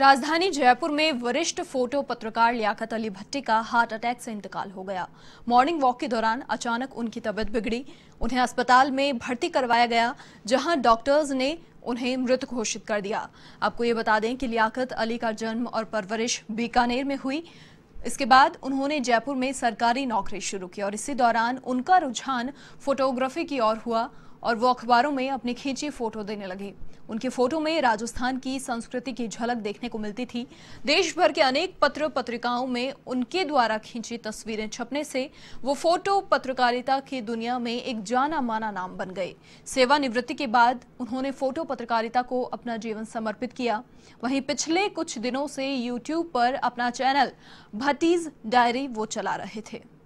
राजधानी जयपुर में वरिष्ठ फोटो पत्रकार लियाकत अली भट्टी का हार्ट अटैक से इंतकाल हो गया मॉर्निंग वॉक के दौरान अचानक उनकी तबीयत बिगड़ी उन्हें अस्पताल में भर्ती करवाया गया जहां डॉक्टर्स ने उन्हें मृत घोषित कर दिया आपको ये बता दें कि लियाकत अली का जन्म और परवरिश बीकानेर में हुई इसके बाद उन्होंने जयपुर में सरकारी नौकरी शुरू की और इसी दौरान उनका रुझान फोटोग्राफी की ओर हुआ और वो अखबारों में अपनी खींची फोटो देने लगे उनके फोटो में राजस्थान की संस्कृति की झलक देखने को मिलती थी देश भर के अनेक पत्र पत्रिकाओं में उनके द्वारा खींची तस्वीरें छपने से वो फोटो पत्रकारिता की दुनिया में एक जाना माना नाम बन गए सेवानिवृत्ति के बाद उन्होंने फोटो पत्रकारिता को अपना जीवन समर्पित किया वहीं पिछले कुछ दिनों से यूट्यूब पर अपना चैनल भतीज डायरी वो चला रहे थे